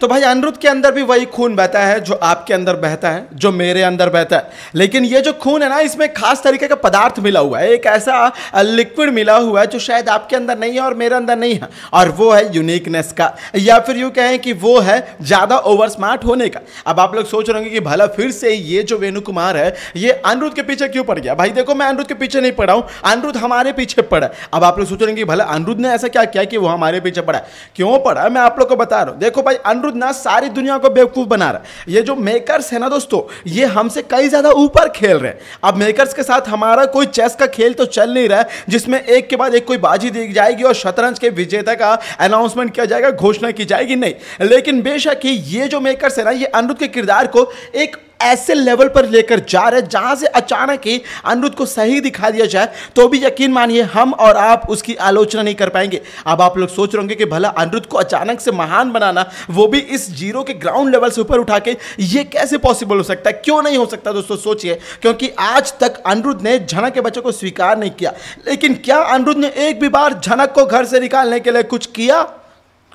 तो भाई अनिरुद्ध के अंदर भी वही खून बहता है जो आपके अंदर बहता है जो मेरे अंदर बहता है लेकिन ये जो खून है ना इसमें खास तरीके का पदार्थ मिला हुआ है एक ऐसा लिक्विड मिला हुआ है जो शायद आपके अंदर नहीं है और मेरे अंदर नहीं है और वो है यूनिकनेस का या फिर यूँ कहें कि वो है ज़्यादा ओवर स्मार्ट होने का अब आप लोग सोच रहे होंगे कि भला फिर से ये जो वेणु कुमार है ये अनिरुद्ध के पीछे क्यों पड़ गया भाई देखो मैं अनिरुद्ध के पीछे नहीं पड़ा हूँ अनिरुद्ध हमारे पीछे पड़ा अब आप लोग सोच रहे हैं कि भला अनिरुद्ध ने ऐसा क्या किया कि वो हमारे पीछे पड़ा क्यों पड़ा मैं आप लोग को बता रहा हूँ देखो भाई अनिरुद्ध अनिरुद्ध ना सारी दुनिया को बेवकूफ़ बना रहा है ये जो मेकर्स है ना दोस्तों ये हमसे कई ज़्यादा ऊपर खेल रहे हैं अब मेकर्स के साथ हमारा कोई चेस का खेल तो चल नहीं रहा है जिसमें एक के बाद एक कोई बाजी दी जाएगी और शतरंज के विजेता का अनाउंसमेंट किया जाएगा घोषणा की जाएगी नहीं लेकिन बेशक ये जो मेकर्स है ना ये अनिरुद्ध के किरदार को एक ऐसे लेवल पर लेकर जा रहे जहां से अचानक ही अनुरुद्ध को सही दिखा दिया जाए तो भी यकीन मानिए हम और आप उसकी आलोचना नहीं कर पाएंगे अब आप लोग सोच रहे होंगे कि भला अनिरुद्ध को अचानक से महान बनाना वो भी इस जीरो के ग्राउंड लेवल से ऊपर उठा के ये कैसे पॉसिबल हो सकता है क्यों नहीं हो सकता दोस्तों सोचिए क्योंकि आज तक अनिरुद्ध ने झनक के बच्चों को स्वीकार नहीं किया लेकिन क्या अनिरुद्ध ने एक भी बार झनक को घर से निकालने के लिए कुछ किया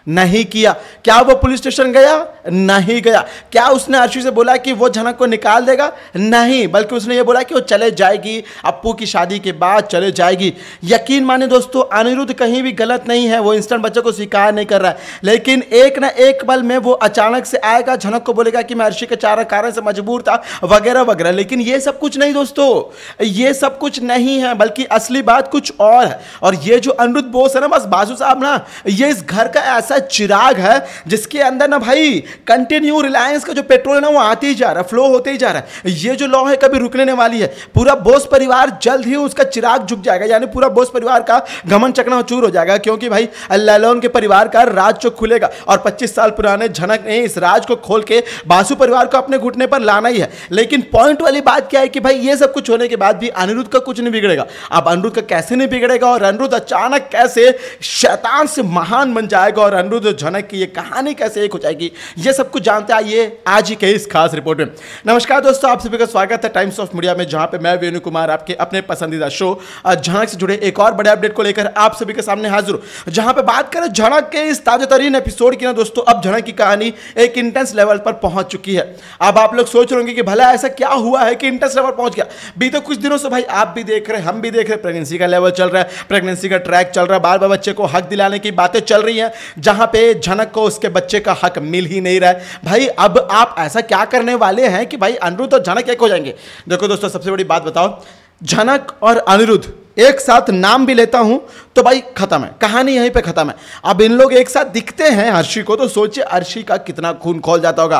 नहीं किया क्या वो पुलिस स्टेशन गया नहीं गया क्या उसने अर्शी से बोला कि वो झनक को निकाल देगा नहीं बल्कि उसने ये बोला कि वो चले जाएगी अप्पू की शादी के बाद चले जाएगी यकीन माने दोस्तों अनिरुद्ध कहीं भी गलत नहीं है वो इंस्टेंट बच्चों को स्वीकार नहीं कर रहा है लेकिन एक ना एक पल में वो अचानक से आएगा झनक को बोलेगा कि मैं अर्शी के चारा कारण से मजबूर था वगैरह वगैरह लेकिन ये सब कुछ नहीं दोस्तों ये सब कुछ नहीं है बल्कि असली बात कुछ और है और ये जो अनिरुद्ध बोस है ना बस बाजू साहब ना ये इस घर का ऐसा ऐसा चिराग है जिसके अंदर ना भाई कंटिन्यू रिलायंस का जो पेट्रोल है ना वो आते ही जा रहा है फ्लो होते ही जा रहा है ये जो लॉ है कभी रुकने वाली है पूरा बोस परिवार जल्द ही उसका चिराग झुक जाएगा यानी पूरा बोस परिवार का घमन चकना चूर हो जाएगा क्योंकि भाई अल्लाह के परिवार का राज जो खुलेगा और पच्चीस साल पुराने झनक ने इस राज को खोल के बासु परिवार को अपने घुटने पर लाना ही है लेकिन पॉइंट वाली बात क्या है कि भाई ये सब कुछ होने के बाद भी अनिरुद्ध का कुछ नहीं बिगड़ेगा अब अनिरुद्ध का कैसे नहीं बिगड़ेगा और अनिरुद्ध अचानक कैसे शैतान से महान बन जाएगा और अनिरुद्ध जनक की ये कहानी कैसे एक हो जाएगी ये सब कुछ जानते आइए आज ही के इस खास रिपोर्ट में नमस्कार दोस्तों आप सभी का स्वागत है टाइम्स ऑफ मीडिया में जहाँ पे मैं वेणु कुमार आपके अपने पसंदीदा शो झनक से जुड़े एक और बड़े अपडेट को लेकर आप सभी के सामने हाजिर हूँ जहाँ पे बात करें झनक के इस ताजा एपिसोड की ना दोस्तों अब झनक की कहानी एक इंटेंस लेवल पर पहुंच चुकी है अब आप लोग सोच रहे कि भला ऐसा क्या हुआ है कि इंटेंस लेवल पहुंच गया बीते कुछ दिनों से भाई आप भी देख रहे हैं हम भी देख रहे हैं प्रेगनेंसी का लेवल चल रहा है प्रेगनेंसी का ट्रैक चल रहा है बार बार बच्चे को हक दिलाने की बातें चल रही हैं जहां पे झनक को उसके बच्चे का हक मिल ही नहीं रहा है भाई अब आप ऐसा क्या करने वाले हैं कि भाई अनिरुद्ध और झनक एक हो जाएंगे देखो दोस्तों सबसे बड़ी बात बताओ झनक और अनिरुद्ध एक साथ नाम भी लेता हूं तो भाई खत्म है कहानी यहीं पे खत्म है अब इन लोग एक साथ दिखते हैं हर्षी को तो सोचिए हर्षी का कितना खून खोल जाता होगा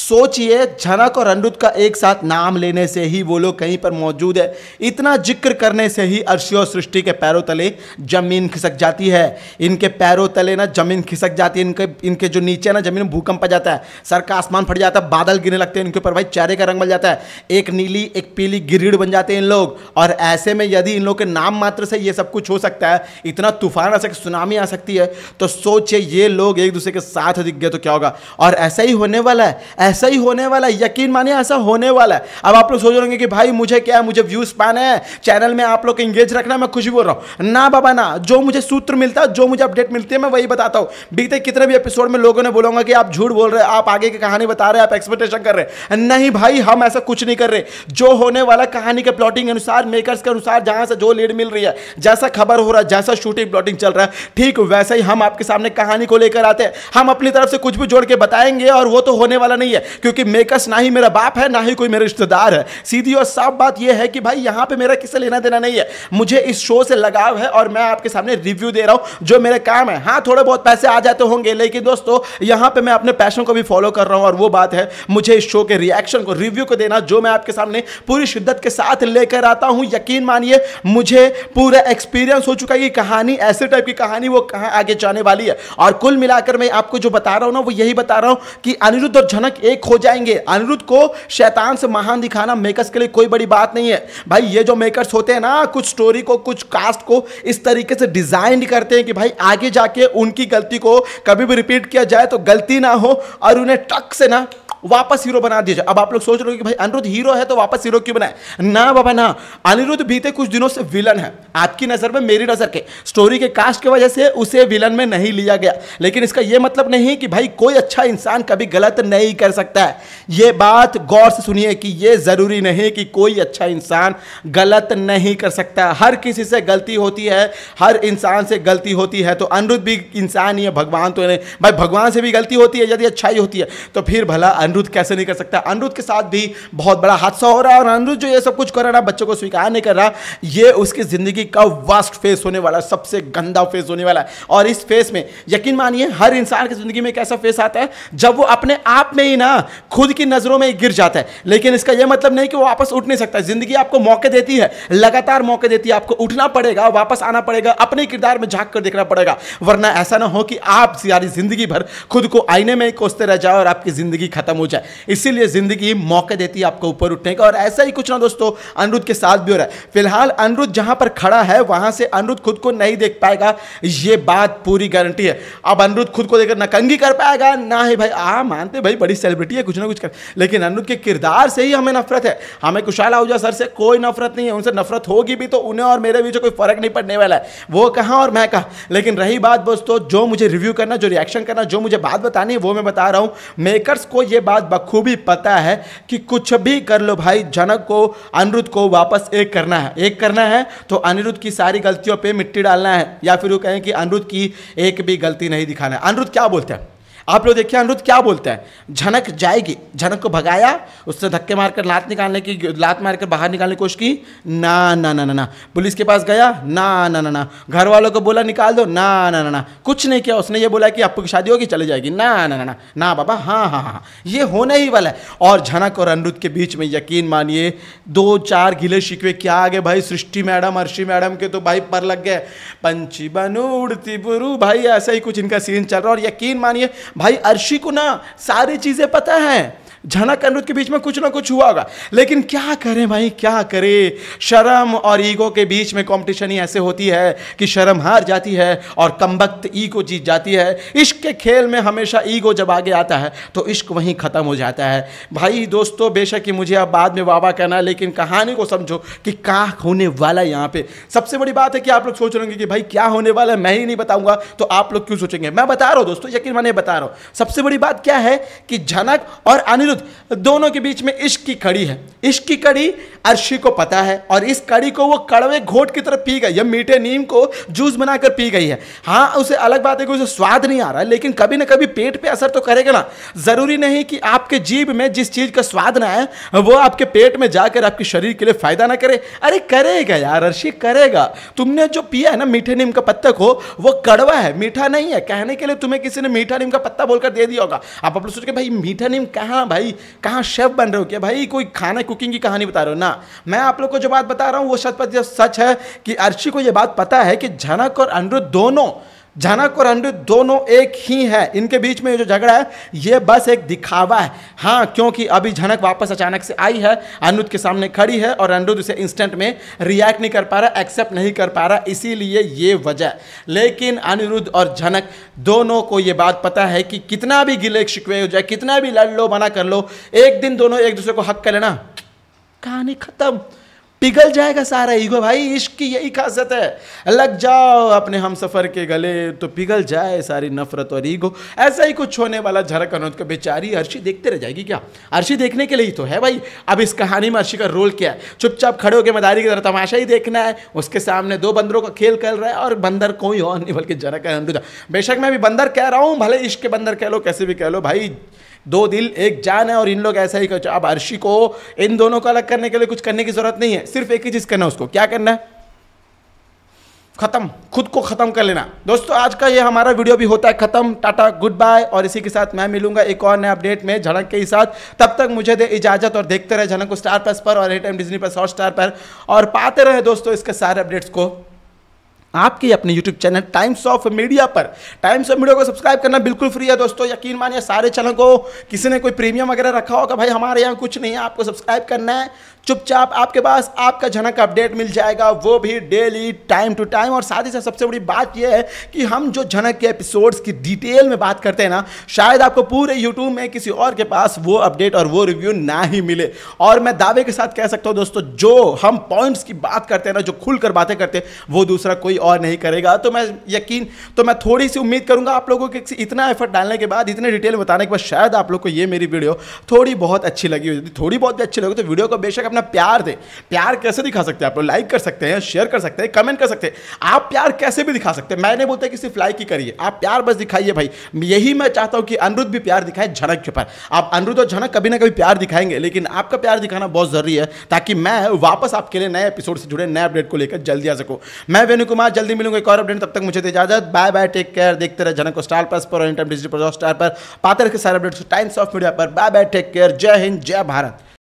सोचिए झनक और अनिरुद्ध का एक साथ नाम लेने से ही वो लोग कहीं पर मौजूद है इतना जिक्र करने से ही अर्शी और सृष्टि के पैरों तले जमीन खिसक जाती है इनके पैरों तले ना जमीन खिसक जाती है इनके इनके जो नीचे ना जमीन भूकंप आ जाता है सर का आसमान फट जाता है बादल गिरने लगते हैं इनके ऊपर भाई चेहरे का रंग बन जाता है एक नीली एक पीली गिरिड बन जाते हैं इन लोग और ऐसे में यदि इन लोग के नाम मात्र से ये सब कुछ हो सकता है इतना तूफान आ सकता सुनामी आ सकती है तो सोचे ये लोग एक दूसरे के साथ दिख गए तो क्या होगा और ऐसा ही होने वाला है ऐसा ही होने वाला है यकीन मानिए ऐसा होने वाला है अब आप लोग सोच रहे कि भाई मुझे क्या है मुझे व्यूज पाना है चैनल में आप लोग इंगेज रखना मैं खुशी बोल रहा हूँ ना बाबा ना जो मुझे सूत्र मिलता है जो मुझे अपडेट मिलती है मैं वही बताता हूँ बीते कितने भी एपिसोड में लोगों ने बोलूंगा कि आप झूठ बोल रहे हैं आप आगे की कहानी बता रहे हैं आप एक्सपेक्टेशन कर रहे हैं नहीं भाई हम ऐसा कुछ नहीं कर रहे जो होने वाला कहानी के प्लॉटिंग अनुसार मेकर्स के अनुसार जहां से जो लीड मिल रही है जैसा खबर हो रहा है जैसा शूटिंग प्लॉटिंग चल रहा है ठीक वैसे ही हम आपके सामने कहानी को लेकर आते हैं हम अपनी तरफ से कुछ भी जोड़ के बताएंगे और वो तो होने वाला नहीं है क्योंकि मेकर्स ना ही मेरा बाप है ना ही कोई मेरे रिश्तेदार है सीधी और साफ बात यह है कि भाई यहाँ पर मेरा किससे लेना देना नहीं है मुझे इस शो से लगाव है और मैं आपके सामने रिव्यू दे रहा हूँ जो मेरा काम है हाँ थोड़े बहुत पैसे आ जाते होंगे लेकिन दोस्तों यहाँ पर मैं अपने पैशन को भी फॉलो कर रहा हूँ और वो बात है मुझे इस शो के रिएक्शन को रिव्यू को देना जो मैं आपके सामने पूरी शिद्दत के साथ लेकर आता हूं यकीन मानिए मुझे मुझे पूरा एक्सपीरियंस हो चुका है ये कहानी ऐसे टाइप की कहानी वो कहाँ आगे जाने वाली है और कुल मिलाकर मैं आपको जो बता रहा हूँ ना वो यही बता रहा हूँ कि अनिरुद्ध और झनक एक हो जाएंगे अनिरुद्ध को शैतान से महान दिखाना मेकर्स के लिए कोई बड़ी बात नहीं है भाई ये जो मेकर्स होते हैं ना कुछ स्टोरी को कुछ कास्ट को इस तरीके से डिजाइन करते हैं कि भाई आगे जाके उनकी गलती को कभी भी रिपीट किया जाए तो गलती ना हो और उन्हें टक से ना वापस हीरो बना दिया जाए अब आप लोग सोच रहे हो कि भाई अनिरुद्ध हीरो है तो वापस हीरो क्यों बनाए ना बाबा ना अनिरुद्ध बीते कुछ दिनों से विलन है आपकी नज़र में मेरी नज़र के स्टोरी के कास्ट की वजह से उसे विलन में नहीं लिया गया लेकिन इसका यह मतलब नहीं कि भाई कोई अच्छा इंसान कभी गलत नहीं कर सकता है ये बात गौर से सुनिए कि यह ज़रूरी नहीं कि कोई अच्छा इंसान गलत नहीं कर सकता हर किसी से गलती होती है हर इंसान से गलती होती है तो अनिरुद्ध भी इंसान ही है भगवान तो नहीं भाई भगवान से भी गलती होती है यदि अच्छाई होती है तो फिर भला अनुरुद्ध कैसे नहीं कर सकता अनुरुद्ध के साथ भी बहुत बड़ा हादसा हो रहा है और अनुरुद्ध जो ये सब कुछ कर रहा है बच्चों को स्वीकार नहीं कर रहा ये उसकी ज़िंदगी का वर्स्ट फेस होने वाला सबसे गंदा फेस होने वाला है और इस फेस में यकीन मानिए हर इंसान की ज़िंदगी में कैसा फेस आता है जब वो अपने आप में ही ना खुद की नज़रों में गिर जाता है लेकिन इसका यह मतलब नहीं कि वो वापस उठ नहीं सकता ज़िंदगी आपको मौके देती है लगातार मौके देती है आपको उठना पड़ेगा वापस आना पड़ेगा अपने किरदार में झाँक कर देखना पड़ेगा वरना ऐसा ना हो कि आप सारी ज़िंदगी भर खुद को आईने में ही कोसते रह जाओ और आपकी ज़िंदगी खत्म हो जाए इसीलिए ज़िंदगी मौके देती है आपको ऊपर उठने का और ऐसा ही कुछ ना दोस्तों अनुरुद्ध के साथ भी हो रहा है फिलहाल अनुरुद्ध जहां पर खड़ा है वहां से अनुरुद्ध खुद को नहीं देख पाएगा यह बात पूरी गारंटी है अब अनुरुद्ध खुद को देखकर नकंगी कर पाएगा ना ही भाई आ मानते भाई बड़ी सेलिब्रिटी है कुछ ना कुछ कर लेकिन अनुरुद्ध के किरदार से ही हमें नफरत है हमें कुशाल आहूजा सर से कोई नफरत नहीं है उनसे नफरत होगी भी तो उन्हें और मेरे बीच कोई फर्क नहीं पड़ने वाला है वो कहाँ और मैं कहा लेकिन रही बात दोस्तों जो मुझे रिव्यू करना जो रिएक्शन करना जो मुझे बात बतानी है वो मैं बता रहा हूं मेकर्स को यह बात बखूबी पता है कि कुछ भी कर लो भाई जनक को अनिरुद्ध को वापस एक करना है एक करना है तो अनिरुद्ध की सारी गलतियों पे मिट्टी डालना है या फिर वो कहें कि अनिरुद्ध की एक भी गलती नहीं दिखाना है अनिरुद्ध क्या बोलते हैं आप लोग देखिए अनिरुद्ध क्या बोलता है झनक जाएगी झनक को भगाया उससे धक्के मारकर लात निकालने की लात मारकर बाहर निकालने की कोशिश की ना ना ना ना ना पुलिस के पास गया ना ना ना ना घर वालों को बोला निकाल दो ना ना ना ना कुछ नहीं किया उसने ये बोला कि आपको की शादी होगी चले जाएगी ना ना ना ना ना बाबा हाँ हाँ हाँ, हाँ। ये होने ही वाला है और झनक और अनिरुद्ध के बीच में यकीन मानिए दो चार गिले शिकवे क्या आ गए भाई सृष्टि मैडम अर्षि मैडम के तो भाई पर लग गए पंची बनू उड़ती बुरू भाई ऐसा ही कुछ इनका सीन चल रहा है और यकीन मानिए भाई अर्शी को ना सारी चीज़ें पता है झनक अनुरुद्ध के बीच में कुछ ना कुछ हुआ होगा लेकिन क्या करें भाई क्या करें शर्म और ईगो के बीच में कंपटीशन ही ऐसे होती है कि शर्म हार जाती है और कमबख्त ईगो जीत जाती है इश्क के खेल में हमेशा ईगो जब आगे आता है तो इश्क वहीं ख़त्म हो जाता है भाई दोस्तों बेशक ही मुझे अब बाद में वाह कहना है लेकिन कहानी को समझो कि क्या होने वाला है यहाँ पे सबसे बड़ी बात है कि आप लोग सोच रहे होंगे कि भाई क्या होने वाला है मैं ही नहीं बताऊंगा तो आप लोग क्यों सोचेंगे मैं बता रहा हूँ दोस्तों यकीन मैंने बता रहा हूँ सबसे बड़ी बात क्या है कि झनक और अनिल अनिरुद्ध दोनों के बीच में इश्क की कड़ी है इश्क की कड़ी अर्शी को पता है और इस कड़ी को वो कड़वे घोट की तरफ पी गई या मीठे नीम को जूस बनाकर पी गई है हाँ उसे अलग बात है कि उसे स्वाद नहीं आ रहा है लेकिन कभी ना कभी पेट पे असर तो करेगा ना ज़रूरी नहीं कि आपके जीभ में जिस चीज़ का स्वाद ना आए वो आपके पेट में जाकर आपके शरीर के लिए फ़ायदा ना करे अरे करेगा यार अर्शी करेगा तुमने जो पिया है ना मीठे नीम का पत्ता को वो कड़वा है मीठा नहीं है कहने के लिए तुम्हें किसी ने मीठा नीम का पत्ता बोलकर दे दिया होगा आप अपने सोच के भाई मीठा नीम कहाँ भाई कहाँ शेफ़ बन रहे हो क्या भाई कोई खाना कुकिंग की कहानी बता रहे हो ना मैं आप लोग को जो बात बता रहा हूँ वो शत सच है कि अर्शी को ये बात पता है कि झनक और अनुरुद्ध दोनों जनक और अनिरुद्ध दोनों एक ही हैं इनके बीच में जो झगड़ा है ये बस एक दिखावा है हाँ क्योंकि अभी झनक वापस अचानक से आई है अनिरुद्ध के सामने खड़ी है और अनिरुद्ध उसे इंस्टेंट में रिएक्ट नहीं कर पा रहा एक्सेप्ट नहीं कर पा रहा इसीलिए ये वजह लेकिन अनिरुद्ध और झनक दोनों को ये बात पता है कि कितना भी गिले शिकवे हो जाए कितना भी लड़ लो मना कर लो एक दिन दोनों एक दूसरे को हक कर लेना कहानी खत्म पिघल जाएगा सारा ईगो भाई इश्क की यही खासियत है लग जाओ अपने हम सफ़र के गले तो पिघल जाए सारी नफरत और ईगो ऐसा ही कुछ होने वाला झरक अनुद को बेचारी अर्शी देखते रह जाएगी क्या अर्शी देखने के लिए ही तो है भाई अब इस कहानी में अर्शी का रोल क्या है चुपचाप खड़े होकर मदारी की तरह तमाशा ही देखना है उसके सामने दो बंदरों का खेल खेल रहा है और बंदर कोई और नहीं बल्कि झरक अनुजा बेशक मैं भी बंदर कह रहा हूँ भले इश्क के बंदर कह लो कैसे भी कह लो भाई दो दिल एक जान है और इन लोग ऐसा ही कुछ अब अर्शी को इन दोनों को अलग करने के लिए कुछ करने की जरूरत नहीं है सिर्फ एक ही चीज़ करना है उसको क्या करना है खत्म खुद को ख़त्म कर लेना दोस्तों आज का ये हमारा वीडियो भी होता है ख़त्म टाटा गुड बाय और इसी के साथ मैं मिलूंगा एक और नए अपडेट में झड़क के ही साथ तब तक मुझे दे इजाज़त और देखते रहे झड़क को स्टार प्लस पर और एट एम डिजनी पर हॉट स्टार पर और पाते रहे दोस्तों इसके सारे अपडेट्स को आपके अपने YouTube channel Times of Media पर टाइम्स ऑफ मीडिया को सब्सक्राइब करना बिल्कुल फ्री है दोस्तों यकीन मानिए सारे चैनल को किसी ने कोई प्रीमियम वगैरह रखा होगा भाई हमारे यहाँ कुछ नहीं है आपको सब्सक्राइब करना है चुपचाप आपके पास आपका झनक अपडेट मिल जाएगा वो भी डेली टाइम टू टाइम और साथ ही साथ सबसे बड़ी बात यह है कि हम जो झनक के एपिसोड्स की डिटेल में बात करते हैं ना शायद आपको पूरे यूट्यूब में किसी और के पास वो अपडेट और वो रिव्यू ना ही मिले और मैं दावे के साथ कह सकता हूँ दोस्तों जो हम पॉइंट्स की बात करते हैं ना जो खुलकर बातें करते हैं वो दूसरा कोई और नहीं करेगा तो मैं यकीन तो मैं थोड़ी सी उम्मीद करूंगा आप लोगों के इतना एफर्ट डालने के बाद इतने डिटेल बताने के बाद शायद आप लोग को ये मेरी वीडियो थोड़ी बहुत अच्छी लगी हुई थोड़ी बहुत भी अच्छी लगी तो वीडियो को बेशक अपने अपना प्यार दें प्यार कैसे दिखा सकते हैं आप लोग लाइक कर सकते हैं शेयर कर सकते हैं कमेंट कर सकते हैं आप प्यार कैसे भी दिखा सकते हैं मैंने नहीं बोलता कि सिर्फ लाइक ही करिए आप प्यार बस दिखाइए भाई यही मैं चाहता हूँ कि अनुरुद्ध भी प्यार दिखाए झनक के ऊपर आप अनुरुद्ध और झनक कभी ना कभी प्यार दिखाएंगे लेकिन आपका प्यार दिखाना बहुत जरूरी है ताकि मैं वापस आपके लिए नए एपिसोड से जुड़े नए अपडेट को लेकर जल्दी आ सकूँ मैं वेणु कुमार जल्दी मिलूंगा एक और अपडेट तब तक मुझे इजाजत बाय बाय टेक केयर देखते रहे झनक को स्टार प्लस पर और डिजिटल स्टार पर पाते रखे सारे अपडेट्स टाइम्स ऑफ मीडिया पर बाय बाय टेक केयर जय हिंद जय भारत